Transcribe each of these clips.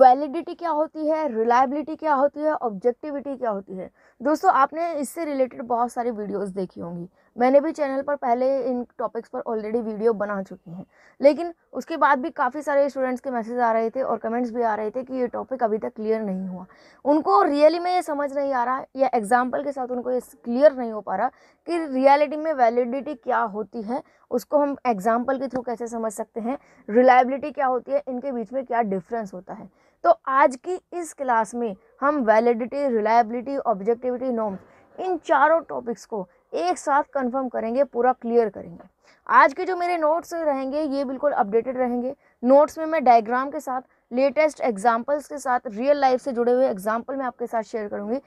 validity क्या होती है रिलायबिलिटी क्या होती है ऑब्जेक्टिविटी क्या होती है दोस्तों आपने इससे रिलेटेड बहुत सारी वीडियोस देखी होंगी मैंने भी चैनल पर पहले इन टॉपिक्स पर ऑलरेडी वीडियो बना चुकी हैं लेकिन उसके बाद भी काफ़ी सारे स्टूडेंट्स के मैसेज आ रहे थे और कमेंट्स भी आ रहे थे कि ये टॉपिक अभी तक क्लियर नहीं हुआ उनको रियली में ये समझ नहीं आ रहा या एग्जाम्पल के साथ उनको ये क्लियर नहीं हो पा रहा कि रियलिटी में वैलिडिटी क्या होती है उसको हम एग्जाम्पल के थ्रू कैसे समझ सकते हैं रिलायबिलिटी क्या होती है इनके बीच में क्या डिफरेंस होता है तो आज की इस क्लास में हम वैलिडिटी रिलायबिलिटी ऑब्जेक्टिविटी नॉर्म्स इन चारों टॉपिक्स को एक साथ कंफर्म करेंगे पूरा क्लियर करेंगे आज के जो मेरे नोट्स रहेंगे ये बिल्कुल अपडेटेड रहेंगे नोट्स में मैं डायग्राम के साथ लेटेस्ट एग्जाम्पल्स के साथ रियल लाइफ से जुड़े हुए एग्जाम्पल मैं आपके साथ शेयर करूँगी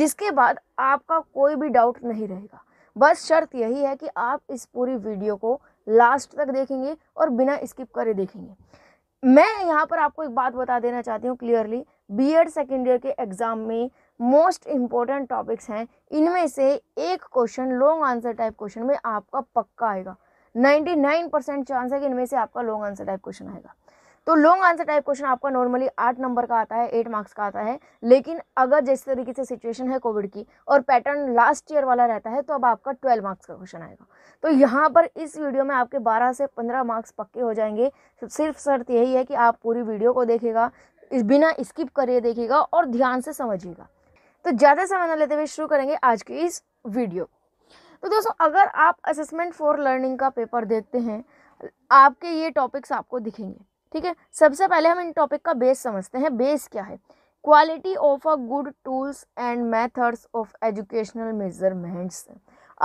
जिसके बाद आपका कोई भी डाउट नहीं रहेगा बस शर्त यही है कि आप इस पूरी वीडियो को लास्ट तक देखेंगे और बिना स्किप करे देखेंगे मैं यहाँ पर आपको एक बात बता देना चाहती हूँ clearly B Ed second year के एग्ज़ाम में मोस्ट इम्पॉर्टेंट टॉपिक्स हैं इनमें से एक question long answer type question में आपका पक्का आएगा 99 परसेंट चांस है कि इनमें से आपका लॉन्ग आंसर टाइप क्वेश्चन आएगा तो लॉन्ग आंसर टाइप क्वेश्चन आपका नॉर्मली आठ नंबर का आता है एट मार्क्स का आता है लेकिन अगर जिस तरीके से सिचुएशन है कोविड की और पैटर्न लास्ट ईयर वाला रहता है तो अब आपका ट्वेल्व मार्क्स का क्वेश्चन आएगा तो यहाँ पर इस वीडियो में आपके बारह से पंद्रह मार्क्स पक्के हो जाएंगे सिर्फ शर्त यही है कि आप पूरी वीडियो को देखेगा इस बिना स्किप करिए देखिएगा और ध्यान से समझिएगा तो ज़्यादा समय न लेते हुए शुरू करेंगे आज की इस वीडियो तो दोस्तों अगर आप असेसमेंट फॉर लर्निंग का पेपर देखते हैं आपके ये टॉपिक्स आपको दिखेंगे ठीक है सबसे पहले हम इन टॉपिक का बेस समझते हैं बेस क्या है quality of a good tools and methods of educational measurements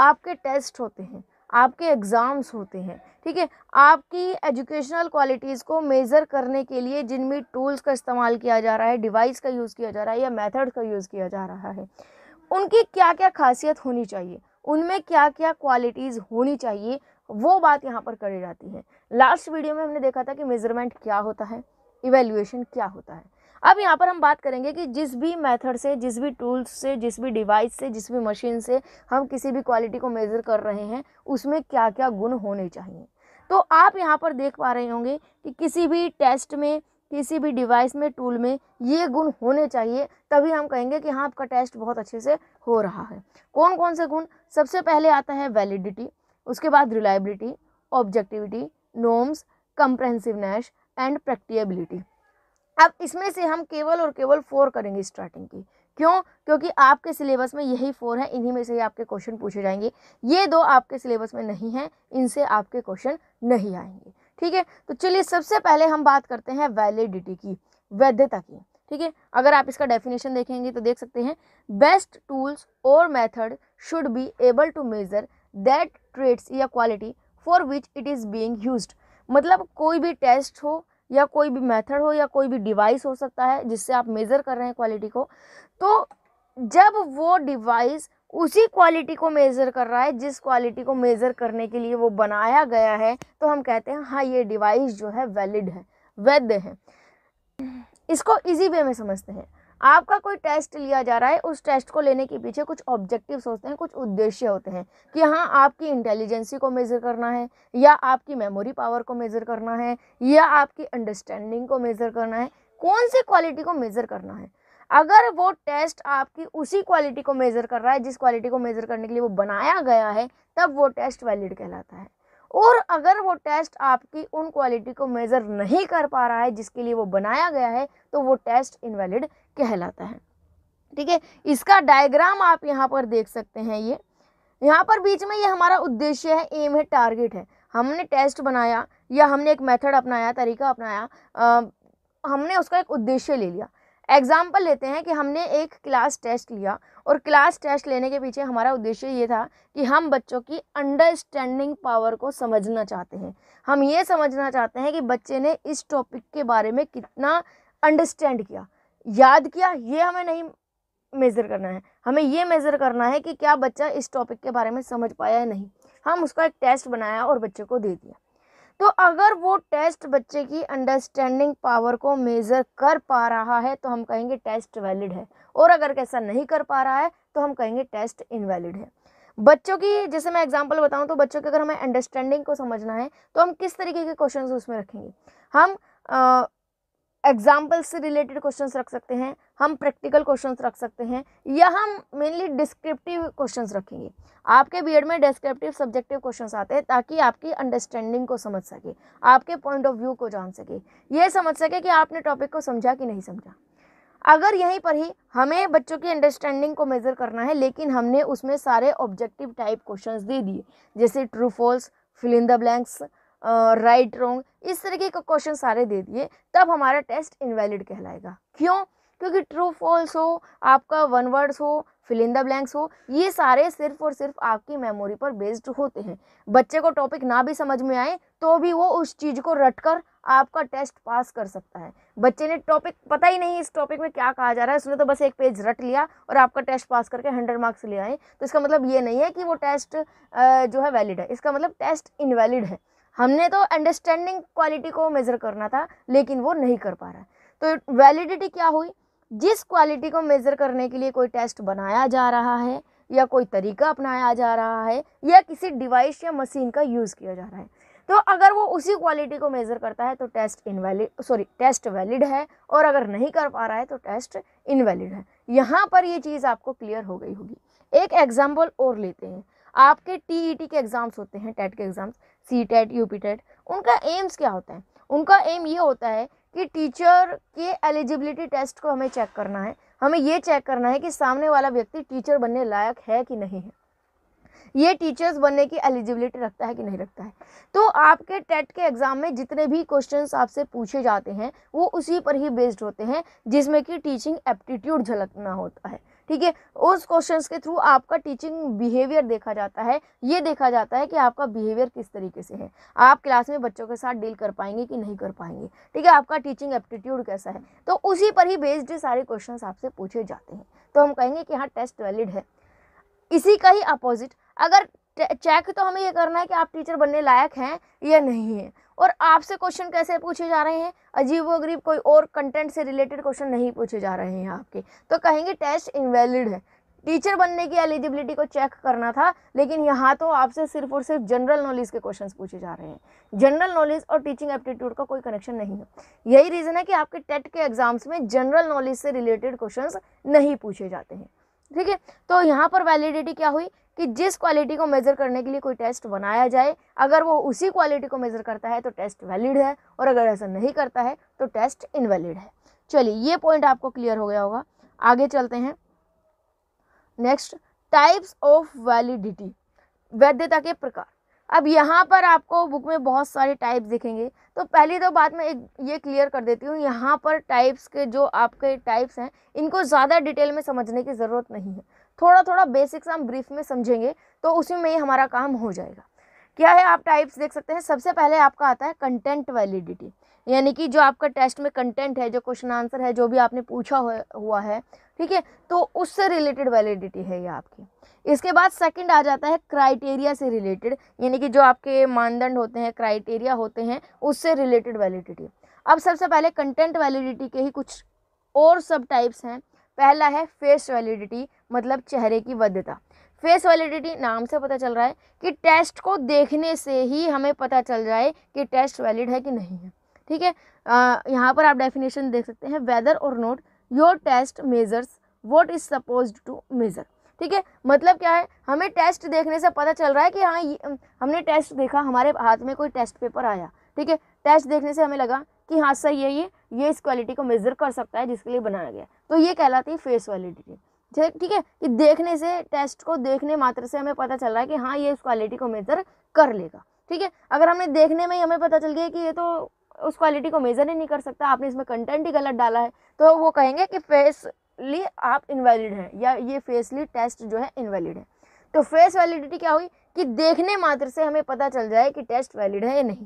आपके टेस्ट होते हैं आपके एग्ज़ाम्स होते हैं ठीक है आपकी एजुकेशनल क्वालिटीज़ को मेज़र करने के लिए जिनमें टूल्स का इस्तेमाल किया जा रहा है डिवाइस का यूज़ किया जा रहा है या मेथड का यूज़ किया जा रहा है उनकी क्या क्या खासियत होनी चाहिए उनमें क्या क्या क्वालिटीज़ होनी चाहिए वो बात यहाँ पर करी जाती है लास्ट वीडियो में हमने देखा था कि मेज़रमेंट क्या होता है इवेल्यूएशन क्या होता है अब यहाँ पर हम बात करेंगे कि जिस भी मेथड से जिस भी टूल्स से जिस भी डिवाइस से जिस भी मशीन से हम किसी भी क्वालिटी को मेज़र कर रहे हैं उसमें क्या क्या गुण होने चाहिए तो आप यहाँ पर देख पा रहे होंगे कि किसी भी टेस्ट में किसी भी डिवाइस में टूल में ये गुण होने चाहिए तभी हम कहेंगे कि हाँ आपका टेस्ट बहुत अच्छे से हो रहा है कौन कौन से गुण सबसे पहले आता है वैलिडिटी उसके बाद reliability objectivity norms comprehensiveness and practicability अब इसमें से हम केवल और केवल फोर करेंगे स्टार्टिंग की क्यों क्योंकि आपके सिलेबस में यही फोर है इन्हीं में से ही आपके क्वेश्चन पूछे जाएंगे ये दो आपके सिलेबस में नहीं हैं इनसे आपके क्वेश्चन नहीं आएंगे ठीक है तो चलिए सबसे पहले हम बात करते हैं वैलिडिटी की वैधता की ठीक है अगर आप इसका डेफिनेशन देखेंगे तो देख सकते हैं बेस्ट टूल्स और method should be able to measure that traits या quality for which it is being used मतलब कोई भी टेस्ट हो या कोई भी मेथड हो या कोई भी डिवाइस हो सकता है जिससे आप मेज़र कर रहे हैं क्वालिटी को तो जब वो डिवाइस उसी क्वालिटी को मेज़र कर रहा है जिस क्वालिटी को मेज़र करने के लिए वो बनाया गया है तो हम कहते हैं हाँ ये डिवाइस जो है वैलिड है वैध है इसको इजी वे में समझते हैं आपका कोई टेस्ट लिया जा रहा है उस टेस्ट को लेने के पीछे कुछ ऑब्जेक्टिव्स होते हैं कुछ उद्देश्य होते हैं कि हाँ आपकी इंटेलिजेंसी को मेज़र करना है या आपकी मेमोरी पावर को मेज़र करना है या आपकी अंडरस्टैंडिंग को मेज़र करना है कौन सी क्वालिटी को मेज़र करना है अगर वो टेस्ट आपकी उसी क्वालिटी को मेज़र कर रहा है जिस क्वालिटी को मेज़र करने के लिए वो बनाया गया है तब वो टेस्ट वैलिड कहलाता है और अगर वो टेस्ट आपकी उन क्वालिटी को मेज़र नहीं कर पा रहा है जिसके लिए वो बनाया गया है तो वो टेस्ट इनवैलिड कहलाता है ठीक है इसका डायग्राम आप यहाँ पर देख सकते हैं ये यहाँ पर बीच में ये हमारा उद्देश्य है एम है टारगेट है हमने टेस्ट बनाया या हमने एक मेथड अपनाया तरीका अपनाया आ, हमने उसका एक उद्देश्य ले लिया एग्ज़ाम्पल लेते हैं कि हमने एक क्लास टेस्ट लिया और क्लास टेस्ट लेने के पीछे हमारा उद्देश्य ये था कि हम बच्चों की अंडरस्टैंडिंग पावर को समझना चाहते हैं हम ये समझना चाहते हैं कि बच्चे ने इस टॉपिक के बारे में कितना अंडरस्टैंड किया याद किया ये हमें नहीं मेज़र करना है हमें ये मेज़र करना है कि क्या बच्चा इस टॉपिक के बारे में समझ पाया या नहीं हम उसका एक टेस्ट बनाया और बच्चे को दे दिया तो अगर वो टेस्ट बच्चे की अंडरस्टैंडिंग पावर को मेज़र कर पा रहा है तो हम कहेंगे टेस्ट वैलिड है और अगर कैसा नहीं कर पा रहा है तो हम कहेंगे टेस्ट इनवैलिड है बच्चों की जैसे मैं एग्जांपल बताऊं तो बच्चों की अगर हमें अंडरस्टैंडिंग को समझना है तो हम किस तरीके के क्वेश्चन उसमें रखेंगे हम एग्जाम्पल से रिलेटेड क्वेश्चन रख सकते हैं हम प्रैक्टिकल क्वेश्चंस रख सकते हैं या हम मेनली डिस्क्रिप्टिव क्वेश्चंस रखेंगे आपके बी में डिस्क्रिप्टिव सब्जेक्टिव क्वेश्चंस आते हैं ताकि आपकी अंडरस्टैंडिंग को समझ सके आपके पॉइंट ऑफ व्यू को जान सके ये समझ सके कि आपने टॉपिक को समझा कि नहीं समझा अगर यहीं पर ही हमें बच्चों की अंडरस्टैंडिंग को मेज़र करना है लेकिन हमने उसमें सारे ऑब्जेक्टिव टाइप क्वेश्चन दे दिए जैसे true false fill in the blanks right wrong इस तरीके के क्वेश्चन सारे दे दिए तब हमारा टेस्ट इनवैलिड कहलाएगा क्यों क्योंकि ट्रू फॉल्स हो आपका वन वर्ड्स हो फिल इन द ब्लैंक्स हो ये सारे सिर्फ और सिर्फ आपकी मेमोरी पर बेस्ड होते हैं बच्चे को टॉपिक ना भी समझ में आए तो भी वो उस चीज़ को रटकर आपका टेस्ट पास कर सकता है बच्चे ने टॉपिक पता ही नहीं इस टॉपिक में क्या कहा जा रहा है उसने तो बस एक पेज रट लिया और आपका टेस्ट पास करके हंड्रेड मार्क्स ले आए तो इसका मतलब ये नहीं है कि वो टेस्ट जो है वैलिड है इसका मतलब टेस्ट इनवैलिड है हमने तो अंडरस्टैंडिंग क्वालिटी को मेज़र करना था लेकिन वो नहीं कर पा रहा है तो वैलिडिटी क्या हुई जिस क्वालिटी को मेज़र करने के लिए कोई टेस्ट बनाया जा रहा है या कोई तरीका अपनाया जा रहा है या किसी डिवाइस या मशीन का यूज़ किया जा रहा है तो अगर वो उसी क्वालिटी को मेज़र करता है तो test invalid sorry test valid है और अगर नहीं कर पा रहा है तो टेस्ट इनवैलिड है यहाँ पर ये चीज़ आपको क्लियर हो गई होगी एक एग्जाम्पल और लेते हैं आपके टी e के एग्ज़ाम्स होते हैं टेट e के exams C TET U TET उनका एम्स क्या होता है उनका एम ये होता है कि टीचर के एलिजिबिलिटी टेस्ट को हमें चेक करना है हमें ये चेक करना है कि सामने वाला व्यक्ति टीचर बनने लायक है कि नहीं है ये टीचर्स बनने की एलिजिबिलिटी रखता है कि नहीं रखता है तो आपके टेट के एग्ज़ाम में जितने भी क्वेश्चन आपसे पूछे जाते हैं वो उसी पर ही बेस्ड होते हैं जिसमें कि टीचिंग एप्टीट्यूड झलकना होता है ठीक है उस क्वेश्चंस के थ्रू आपका टीचिंग बिहेवियर देखा जाता है ये देखा जाता है कि आपका बिहेवियर किस तरीके से है आप क्लास में बच्चों के साथ डील कर पाएंगे कि नहीं कर पाएंगे ठीक है आपका टीचिंग एप्टीट्यूड कैसा है तो उसी पर ही बेस्ड सारे क्वेश्चन आपसे पूछे जाते हैं तो हम कहेंगे कि हाँ टेस्ट वैलिड है इसी का ही अपोजिट अगर चेक तो हमें ये करना है कि आप टीचर बनने लायक हैं या नहीं है और आपसे क्वेश्चन कैसे पूछे जा रहे हैं अजीब गरीब कोई और कंटेंट से रिलेटेड क्वेश्चन नहीं पूछे जा रहे हैं आपके तो कहेंगे टेस्ट इनवैलिड है टीचर बनने की एलिजिबिलिटी को चेक करना था लेकिन यहाँ तो आपसे सिर्फ और सिर्फ जनरल नॉलेज के क्वेश्चन पूछे जा रहे हैं जनरल नॉलेज और टीचिंग एप्टीट्यूड का कोई कनेक्शन नहीं है यही रीज़न है कि आपके टेट के एग्जाम्स में जनरल नॉलेज से रिलेटेड क्वेश्चन नहीं पूछे जाते हैं ठीक है तो यहाँ पर वैलिडिटी क्या हुई कि जिस क्वालिटी को मेज़र करने के लिए कोई टेस्ट बनाया जाए अगर वो उसी क्वालिटी को मेज़र करता है तो टेस्ट वैलिड है और अगर ऐसा नहीं करता है तो टेस्ट इनवैलिड है चलिए ये पॉइंट आपको क्लियर हो गया होगा आगे चलते हैं नेक्स्ट टाइप्स ऑफ वैलिडिटी वैधता के प्रकार अब यहाँ पर आपको बुक में बहुत सारे टाइप्स दिखेंगे तो पहली तो बात मैं एक ये क्लियर कर देती हूँ यहाँ पर टाइप्स के जो आपके टाइप्स हैं इनको ज़्यादा डिटेल में समझने की ज़रूरत नहीं है थोड़ा थोड़ा बेसिक्स हम ब्रीफ में समझेंगे तो उसी में ही हमारा काम हो जाएगा क्या है आप टाइप्स देख सकते हैं सबसे पहले आपका आता है कंटेंट वैलिडिटी यानी कि जो आपका टेस्ट में कंटेंट है जो क्वेश्चन आंसर है जो भी आपने पूछा हुआ है ठीक है तो उससे रिलेटेड वैलिडिटी है ये आपकी इसके बाद सेकंड आ जाता है क्राइटेरिया से रिलेटेड यानी कि जो आपके मानदंड होते हैं क्राइटेरिया होते हैं उससे रिलेटेड वैलिडिटी अब सबसे पहले कंटेंट वैलिडिटी के ही कुछ और सब टाइप्स हैं पहला है फेस वैलिडिटी मतलब चेहरे की वैधता फेस वैलिडिटी नाम से पता चल रहा है कि टेस्ट को देखने से ही हमें पता चल जाए कि टेस्ट वैलिड है कि नहीं है ठीक है यहाँ पर आप डेफिनेशन देख सकते हैं वेदर और not your test measures what is suppose to measure ठीक है मतलब क्या है हमें टेस्ट देखने से पता चल रहा है कि हाँ हमने टेस्ट देखा हमारे हाथ में कोई टेस्ट पेपर आया ठीक है टेस्ट देखने से हमें लगा कि हाँ सही है ये ये इस क्वालिटी को मेज़र कर सकता है जिसके लिए बनाया गया तो ये कहलाती है फेस वैलिडिटी ठीक है कि देखने से टेस्ट को देखने मात्र से हमें पता चल रहा है कि हाँ ये उस क्वालिटी को मेज़र कर लेगा ठीक है अगर हमने देखने में ही हमें पता चल गया कि ये तो उस क्वालिटी को मेज़र ही नहीं कर सकता आपने इसमें कंटेंट ही गलत डाला है तो वो कहेंगे कि फेसली आप इनवैलिड हैं या ये फेसली टेस्ट जो है इनवैलिड है तो फेस वैलिडिटी क्या हुई कि देखने मात्र से हमें पता चल जाए कि टेस्ट वैलिड है या नहीं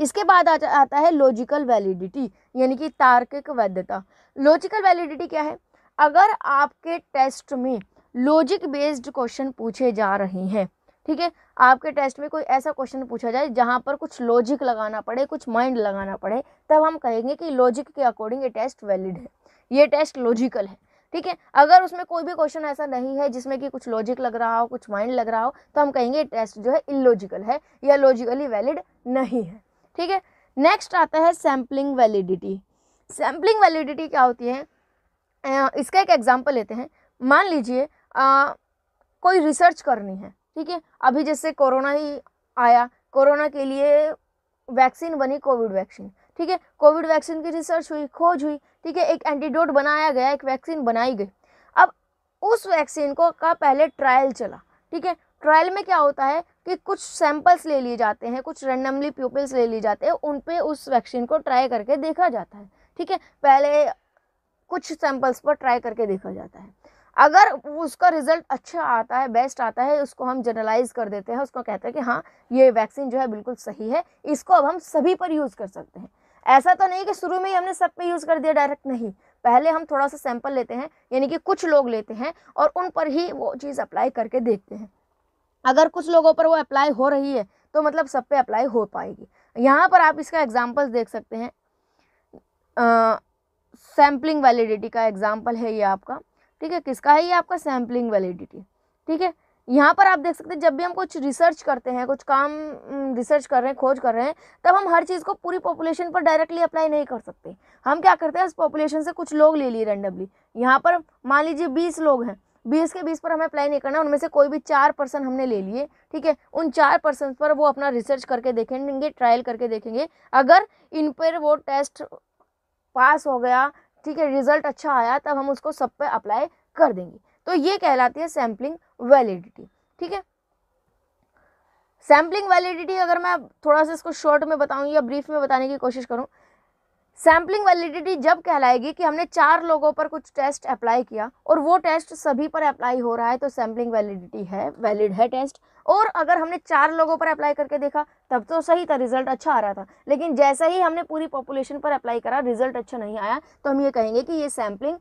इसके बाद आ, आता है लॉजिकल वैलिडिटी यानी कि तार्किक वैधता लॉजिकल वैलिडिटी क्या है अगर आपके टेस्ट में लॉजिक बेस्ड क्वेश्चन पूछे जा रहे हैं ठीक है आपके टेस्ट में कोई ऐसा क्वेश्चन पूछा जाए जहाँ पर कुछ लॉजिक लगाना पड़े कुछ माइंड लगाना पड़े तब हम कहेंगे कि लॉजिक के अकॉर्डिंग ये टेस्ट वैलिड है ये टेस्ट लॉजिकल है ठीक है अगर उसमें कोई भी क्वेश्चन ऐसा नहीं है जिसमें कि कुछ लॉजिक लग रहा हो कुछ माइंड लग रहा हो तो हम कहेंगे टेस्ट जो है इलॉजिकल है या लॉजिकली वैलिड नहीं है ठीक है नेक्स्ट आता है सैम्पलिंग वैलिडिटी सैम्पलिंग वैलिडिटी क्या होती है इसका एक एग्जाम्पल लेते हैं मान लीजिए कोई रिसर्च करनी है ठीक है अभी जैसे कोरोना ही आया कोरोना के लिए वैक्सीन बनी कोविड वैक्सीन ठीक है कोविड वैक्सीन की रिसर्च हुई खोज हुई ठीक है एक एंटीडोट बनाया गया एक वैक्सीन बनाई गई अब उस वैक्सीन को का पहले ट्रायल चला ठीक है ट्रायल में क्या होता है कि कुछ सैंपल्स ले लिए जाते हैं कुछ रैंडमली पीपल्स ले लिए जाते हैं उन पे उस वैक्सीन को ट्राई करके देखा जाता है ठीक है पहले कुछ सैंपल्स पर ट्राई करके देखा जाता है अगर उसका रिजल्ट अच्छा आता है बेस्ट आता है उसको हम जनरलाइज कर देते हैं उसको कहते हैं कि हाँ ये वैक्सीन जो है बिल्कुल सही है इसको अब हम सभी पर यूज़ कर सकते हैं ऐसा तो नहीं कि शुरू में ही हमने सब पे यूज़ कर दिया डायरेक्ट नहीं पहले हम थोड़ा सा सैंपल लेते हैं यानी कि कुछ लोग लेते हैं और उन पर ही वो चीज़ अप्लाई करके देखते हैं अगर कुछ लोगों पर वो अप्लाई हो रही है तो मतलब सब पे अप्लाई हो पाएगी यहाँ पर आप इसका एग्जाम्पल्स देख सकते हैं सैम्पलिंग वैलिडिटी का एग्जाम्पल है ये आपका ठीक है किसका है ये आपका सैम्पलिंग वैलिडिटी ठीक है यहाँ पर आप देख सकते हैं जब भी हम कुछ रिसर्च करते हैं कुछ काम रिसर्च कर रहे हैं खोज कर रहे हैं तब हम हर चीज़ को पूरी पॉपुलेशन पर डायरेक्टली अप्लाई नहीं कर सकते हम क्या करते हैं उस पॉपुलेशन से कुछ लोग ले लिए रेंडमली यहाँ पर मान लीजिए बीस लोग हैं बीस के बीस पर हमें अप्लाई नहीं करना उनमें से कोई भी चार पर्सन हमने ले लिए ठीक है उन चार पर्सन पर वो अपना रिसर्च करके देखेंगे ट्रायल करके देखेंगे अगर इन पर वो टेस्ट पास हो गया ठीक है रिजल्ट अच्छा आया तब हम उसको सब पे अप्लाई कर देंगे तो ये कहलाती है सैम्पलिंग वैलिडिटी ठीक है सैम्पलिंग वैलिडिटी अगर मैं थोड़ा सा इसको शॉर्ट में बताऊँ या ब्रीफ में बताने की कोशिश करूँ सैम्पलिंग वैलिडिटी जब कहलाएगी कि हमने चार लोगों पर कुछ टेस्ट अप्लाई किया और वो टेस्ट सभी पर अप्लाई हो रहा है तो सैम्पलिंग वैलिडिटी है वैलिड है टेस्ट और अगर हमने चार लोगों पर अप्लाई करके देखा तब तो सही था रिजल्ट अच्छा आ रहा था लेकिन जैसा ही हमने पूरी पॉपुलेशन पर अप्लाई करा रिजल्ट अच्छा नहीं आया तो हम ये कहेंगे कि ये सैम्पलिंग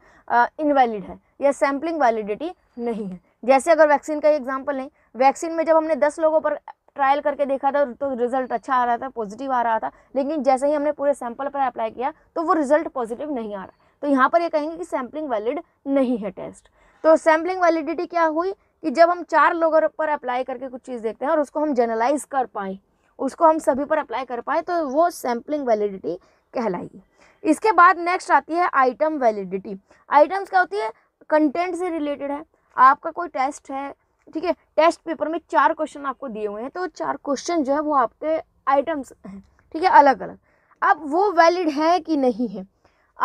इनवैलिड है या सैम्पलिंग वैलिडिटी नहीं है जैसे अगर वैक्सीन का एग्जाम्पल लें वैक्सीन में जब हमने दस लोगों पर ट्रायल करके देखा था तो रिजल्ट अच्छा आ रहा था पॉजिटिव आ रहा था लेकिन जैसे ही हमने पूरे सैंपल पर अप्लाई किया तो वो रिजल्ट पॉजिटिव नहीं आ रहा तो यहाँ पर ये कहेंगे कि सैम्पलिंग वैलिड नहीं है टेस्ट तो सैम्पलिंग वैलिडिटी क्या हुई कि जब हम चार लोगों पर अप्लाई करके कुछ चीज़ देखते हैं और उसको हम जनरलाइज कर पाएँ उसको हम सभी पर अप्लाई कर पाएँ तो वो सैम्पलिंग वैलिडिटी कहलाएगी इसके बाद नेक्स्ट आती है आइटम वैलिडिटी आइटम्स क्या होती है कंटेंट से रिलेटेड है आपका कोई टेस्ट है ठीक है टेस्ट पेपर में चार क्वेश्चन आपको दिए हुए हैं तो चार क्वेश्चन जो है वो आपके आइटम्स हैं ठीक है अलग अलग अब वो वैलिड है कि नहीं है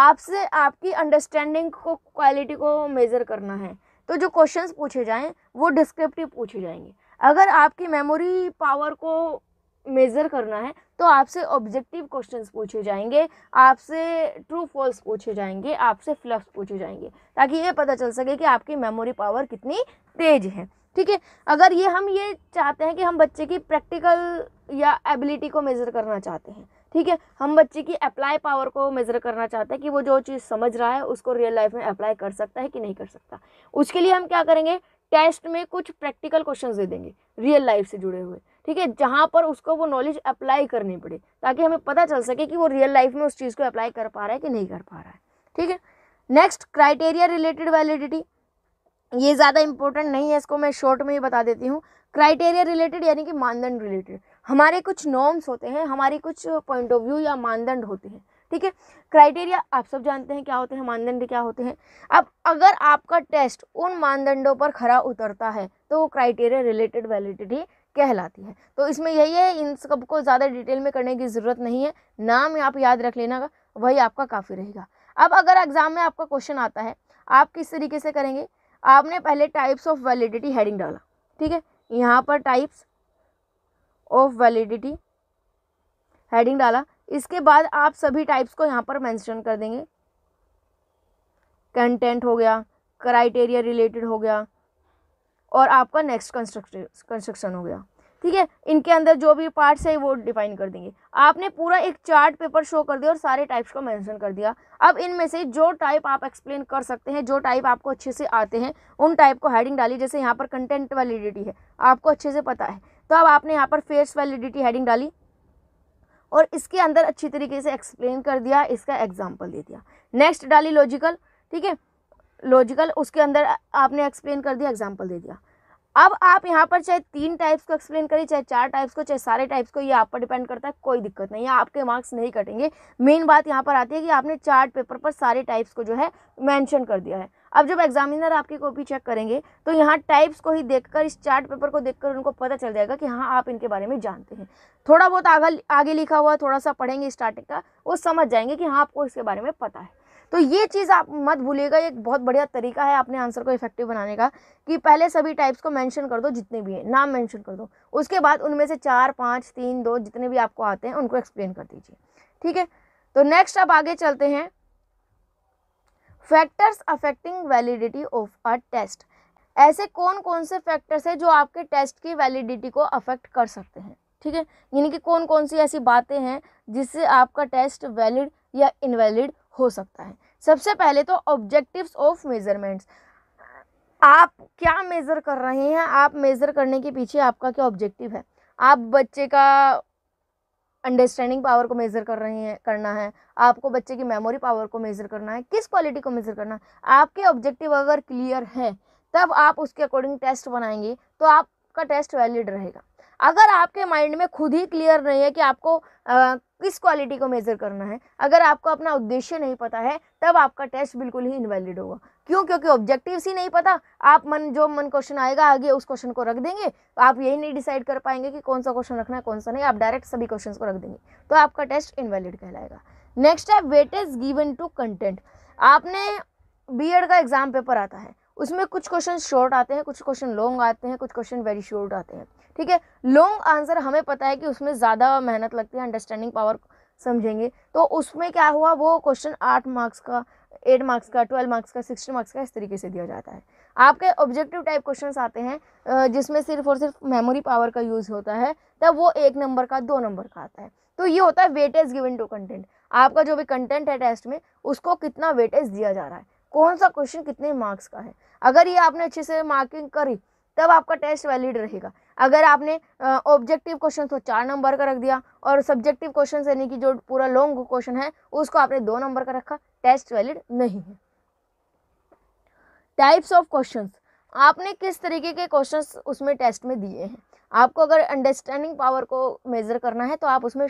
आपसे आपकी अंडरस्टैंडिंग को क्वालिटी को मेज़र करना है तो जो क्वेश्चंस पूछे जाएं वो डिस्क्रिप्टिव पूछे जाएंगे अगर आपकी मेमोरी पावर को मेज़र करना है तो आपसे ऑब्जेक्टिव क्वेश्चंस पूछे जाएंगे आपसे ट्रू फॉल्स पूछे जाएंगे आपसे फ्लफ्स पूछे जाएंगे ताकि ये पता चल सके कि आपकी मेमोरी पावर कितनी तेज़ है ठीक है अगर ये हम ये चाहते हैं कि हम बच्चे की प्रैक्टिकल या एबिलिटी को मेज़र करना चाहते हैं ठीक है हम बच्चे की अप्लाई पावर को मेज़र करना चाहते हैं कि वो जो चीज़ समझ रहा है उसको रियल लाइफ में अप्लाई कर सकता है कि नहीं कर सकता उसके लिए हम क्या करेंगे टेस्ट में कुछ प्रैक्टिकल क्वेश्चन दे देंगे रियल लाइफ से जुड़े हुए ठीक है जहाँ पर उसको वो नॉलेज अप्लाई करनी पड़े ताकि हमें पता चल सके कि वो रियल लाइफ में उस चीज़ को अप्लाई कर पा रहा है कि नहीं कर पा रहा है ठीक है नेक्स्ट क्राइटेरिया रिलेटेड वैलिडिटी ये ज़्यादा इंपॉर्टेंट नहीं है इसको मैं शॉर्ट में ही बता देती हूँ क्राइटेरिया रिलेटेड यानी कि मानदंड रिलेटेड हमारे कुछ नॉर्म्स होते हैं हमारे कुछ पॉइंट ऑफ व्यू या मानदंड होते हैं ठीक है क्राइटेरिया आप सब जानते हैं क्या होते हैं मानदंड क्या होते हैं अब अगर आपका टेस्ट उन मानदंडों पर खरा उतरता है तो वो क्राइटेरिया रिलेटेड वैलिडिटी ही कहलाती है तो इसमें यही है इन सब को ज़्यादा डिटेल में करने की ज़रूरत नहीं है नाम आप याद रख लेना का वही आपका काफ़ी रहेगा अब अगर एग्ज़ाम में आपका क्वेश्चन आता है आप किस तरीके से करेंगे आपने पहले टाइप्स ऑफ वैलिडिटी हेडिंग डाला ठीक है यहाँ पर टाइप्स ऑफ वैलिडिटी हेडिंग डाला इसके बाद आप सभी टाइप्स को यहाँ पर मेंशन कर देंगे कंटेंट हो गया क्राइटेरिया रिलेटेड हो गया और आपका नेक्स्ट कंस्ट्रक्शन हो गया ठीक है इनके अंदर जो भी पार्ट्स है वो डिफाइन कर देंगे आपने पूरा एक चार्ट पेपर शो कर दिया और सारे टाइप्स को मेंशन कर दिया अब इनमें से जो टाइप आप एक्सप्लेन कर सकते हैं जो टाइप आपको अच्छे से आते हैं उन टाइप को हेडिंग डाली जैसे यहाँ पर कंटेंट वैलिडिटी है आपको अच्छे से पता है तो अब आपने यहाँ पर फेस वैलिडिटी हेडिंग डाली और इसके अंदर अच्छी तरीके से एक्सप्लेन कर दिया इसका एग्जाम्पल दे दिया नेक्स्ट डाली लॉजिकल ठीक है लॉजिकल उसके अंदर आपने एक्सप्लेन कर दिया एग्जाम्पल दे दिया अब आप यहाँ पर चाहे तीन टाइप्स को एक्सप्लेन करिए चाहे चार टाइप्स को चाहे सारे टाइप्स को ये आप पर डिपेंड करता है कोई दिक्कत नहीं है आपके मार्क्स नहीं कटेंगे मेन बात यहाँ पर आती है कि आपने चार्ट पेपर पर सारे टाइप्स को जो है मैंशन कर दिया है अब जब एग्जामिनर आपकी कॉपी चेक करेंगे तो यहाँ टाइप्स को ही कर इस चार्ट पेपर को देख उनको पता चल जाएगा कि हाँ आप इनके बारे में जानते हैं थोड़ा बहुत आगे आगे लिखा हुआ थोड़ा सा पढ़ेंगे स्टार्टिंग का वो समझ जाएंगे कि हाँ आपको इसके बारे में पता है तो ये चीज़ आप मत भूलिएगा एक बहुत बढ़िया तरीका है अपने आंसर को इफेक्टिव बनाने का कि पहले सभी टाइप्स को मेंशन कर दो जितने भी हैं नाम मेंशन कर दो उसके बाद उनमें से चार पाँच तीन दो जितने भी आपको आते हैं उनको एक्सप्लेन कर दीजिए ठीक है तो नेक्स्ट आप आगे चलते हैं factors affecting validity of a test ऐसे कौन कौन से फैक्टर्स हैं जो आपके टेस्ट की वैलिडिटी को अफेक्ट कर सकते हैं ठीक है यानी कि कौन कौन सी ऐसी बातें हैं जिससे आपका टेस्ट वैलिड या इनवैलिड हो सकता है सबसे पहले तो ऑब्जेक्टिव्स ऑफ मेज़रमेंट्स आप क्या मेज़र कर रहे हैं आप मेज़र करने के पीछे आपका क्या ऑब्जेक्टिव है आप बच्चे का अंडरस्टैंडिंग पावर को मेज़र कर रहे हैं करना है आपको बच्चे की मेमोरी पावर को मेज़र करना है किस क्वालिटी को मेज़र करना है आपके ऑब्जेक्टिव अगर क्लियर है तब आप उसके अकॉर्डिंग टेस्ट बनाएंगे तो आपका टेस्ट वैलिड रहेगा अगर आपके माइंड में खुद ही क्लियर नहीं है कि आपको आ, किस क्वालिटी को मेज़र करना है अगर आपको अपना उद्देश्य नहीं पता है तब आपका टेस्ट बिल्कुल ही इनवैलिड होगा क्यों क्योंकि ऑब्जेक्टिव ही नहीं पता आप मन जो मन क्वेश्चन आएगा आगे उस क्वेश्चन को रख देंगे आप यही नहीं डिसाइड कर पाएंगे कि कौन सा क्वेश्चन रखना है कौन सा नहीं आप डायरेक्ट सभी क्वेश्चन को रख देंगे तो आपका टेस्ट इनवैलिड कहलाएगा नेक्स्ट है इज गिवन टू कंटेंट आपने बी का एग्ज़ाम पेपर आता है उसमें कुछ क्वेश्चन शॉर्ट आते हैं कुछ क्वेश्चन लॉन्ग आते हैं कुछ क्वेश्चन वेरी शॉर्ट आते हैं ठीक है लॉन्ग आंसर हमें पता है कि उसमें ज़्यादा मेहनत लगती है अंडरस्टैंडिंग पावर समझेंगे तो उसमें क्या हुआ वो क्वेश्चन आठ मार्क्स का एट मार्क्स का ट्वेल्व मार्क्स का सिक्सटी मार्क्स का इस तरीके से दिया जाता है आपके ऑब्जेक्टिव टाइप क्वेश्चन आते हैं जिसमें सिर्फ और सिर्फ मेमोरी पावर का यूज़ होता है तब वो एक नंबर का दो नंबर का आता है तो ये होता है वेटेज गिवन टू कंटेंट आपका जो भी कंटेंट है टेस्ट में उसको कितना वेटेज दिया जा रहा है कौन सा क्वेश्चन कितने मार्क्स का है अगर ये आपने अच्छे से मार्किंग करी तब आपका टेस्ट वैलिड रहेगा अगर आपने ऑब्जेक्टिव क्वेश्चन को चार नंबर का रख दिया और सब्जेक्टिव क्वेश्चन यानी कि जो पूरा लॉन्ग क्वेश्चन है उसको आपने दो नंबर का रखा टेस्ट वैलिड नहीं है टाइप्स ऑफ क्वेश्चन आपने किस तरीके के क्वेश्चन उसमें टेस्ट में दिए हैं आपको अगर अंडरस्टैंडिंग पावर को मेज़र करना है तो आप उसमें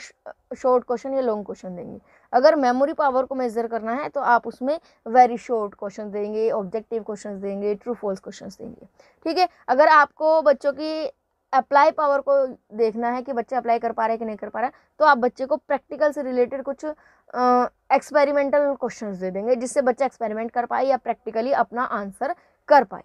शॉर्ट क्वेश्चन या लॉन्ग क्वेश्चन देंगे अगर मेमोरी पावर को मेज़र करना है तो आप उसमें वेरी शॉर्ट क्वेश्चन देंगे ऑब्जेक्टिव क्वेश्चन देंगे ट्रू फॉल्स क्वेश्चन देंगे ठीक है अगर आपको बच्चों की अप्लाई पावर को देखना है कि बच्चे अप्लाई कर पा रहे हैं कि नहीं कर पा रहे तो आप बच्चे को प्रैक्टिकल से रिलेटेड कुछ एक्सपेरिमेंटल क्वेश्चन दे देंगे जिससे बच्चा एक्सपेरिमेंट कर पाए या प्रैक्टिकली अपना आंसर कर पाए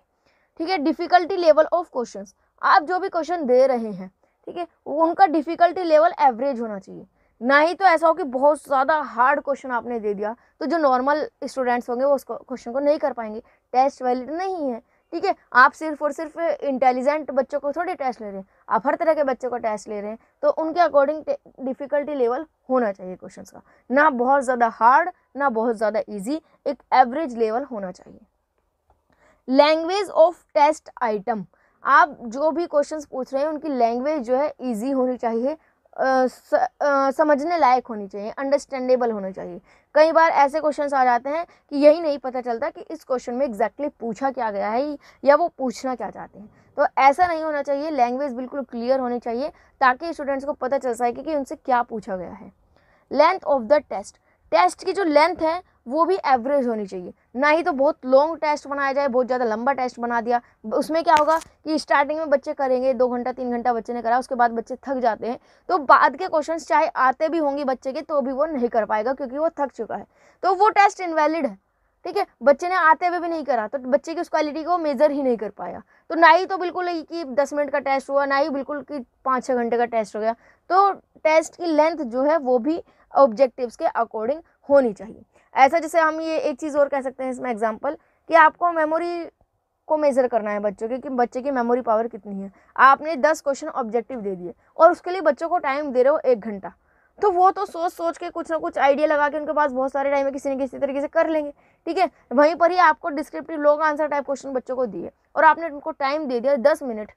ठीक है डिफ़िकल्टी लेवल ऑफ क्वेश्चन आप जो भी क्वेश्चन दे रहे हैं ठीक है उनका डिफ़िकल्टी लेवल एवरेज होना चाहिए ना ही तो ऐसा हो कि बहुत ज़्यादा हार्ड क्वेश्चन आपने दे दिया तो जो नॉर्मल स्टूडेंट्स होंगे वो उस क्वेश्चन को नहीं कर पाएंगे टेस्ट वैलिड नहीं है ठीक है आप सिर्फ और सिर्फ इंटेलिजेंट बच्चों को थोड़ी टेस्ट ले रहे हैं आप हर तरह के बच्चों को टेस्ट ले रहे हैं तो उनके अकॉर्डिंग डिफ़िकल्टी लेवल होना चाहिए क्वेश्चन का ना बहुत ज़्यादा हार्ड ना बहुत ज़्यादा ईजी एक एवरेज लेवल होना चाहिए लैंग्वेज ऑफ टेस्ट आइटम आप जो भी क्वेश्चंस पूछ रहे हैं उनकी लैंग्वेज जो है इजी होनी चाहिए आ, स, आ, समझने लायक होनी चाहिए अंडरस्टैंडेबल होना चाहिए कई बार ऐसे क्वेश्चन आ जाते हैं कि यही नहीं पता चलता कि इस क्वेश्चन में एग्जैक्टली exactly पूछा क्या गया है या वो पूछना क्या चाहते हैं तो ऐसा नहीं होना चाहिए लैंग्वेज बिल्कुल क्लियर होनी चाहिए ताकि स्टूडेंट्स को पता चल सके कि उनसे क्या पूछा गया है length of the test test की जो लेंथ है वो भी एवरेज होनी चाहिए ना ही तो बहुत लॉन्ग टेस्ट बनाया जाए बहुत ज़्यादा लंबा टेस्ट बना दिया उसमें क्या होगा कि स्टार्टिंग में बच्चे करेंगे दो घंटा तीन घंटा बच्चे ने करा उसके बाद बच्चे थक जाते हैं तो बाद के क्वेश्चन चाहे आते भी होंगे बच्चे के तो भी वो नहीं कर पाएगा क्योंकि वो थक चुका है तो वो टेस्ट इनवैलिड है ठीक है बच्चे ने आते हुए भी नहीं करा तो बच्चे की उस क्वालिटी को मेज़र ही नहीं कर पाया तो ना ही तो बिल्कुल कि दस मिनट का टेस्ट हुआ ना ही बिल्कुल कि पाँच छः घंटे का टेस्ट हो गया तो टेस्ट की लेंथ जो है वो भी ऑब्जेक्टिव्स के अकॉर्डिंग होनी चाहिए ऐसा जैसे हम ये एक चीज़ और कह सकते हैं इसमें एग्जाम्पल कि आपको मेमोरी को मेज़र करना है बच्चों की कि बच्चे की मेमोरी पावर कितनी है आपने दस क्वेश्चन ऑब्जेक्टिव दे दिए और उसके लिए बच्चों को टाइम दे रहे हो एक घंटा तो वो तो सोच सोच के कुछ ना कुछ आइडिया लगा के उनके पास बहुत सारे टाइम है किसी न किसी तरीके से कर लेंगे ठीक है वहीं पर ही आपको descriptive long answer type question बच्चों को दिए और आपने उनको टाइम दे दिया दस मिनट